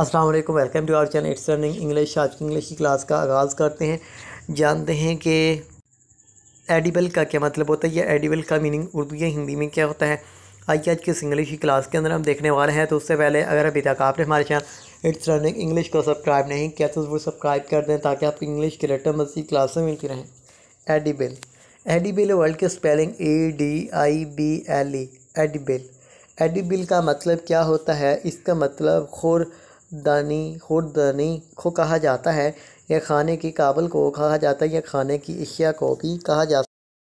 अस्सलाम वालेकुम welcome to our channel it's learning English आज की इंग्लिश की क्लास का आगाज़ करते हैं जानते हैं कि एडिबल का क्या मतलब होता है या एडिबल का मीनिंग उर्दू या हिंदी में क्या होता है आइए आज की इंग्लिश की क्लास के अंदर हम देखने वाले हैं तो उससे पहले अगर अभी तक आपने हमारे चैनल इट्स लर्निंग इंग्लिश को सब्सक्राइब नहीं किया तो वो सब्सक्राइब कर दें ताकि आपको इंग्लिश की रिटर्न मजीद क्लासें मिलती रहें एडिबल एडिबल वर्ल्ड के spelling E D I B L E edible edible का मतलब क्या होता है इसका मतलब खुर दानी खुर्दनी को कहा जाता है या खाने की काबल को कहा जाता है या खाने की अशिया को भी कहा जा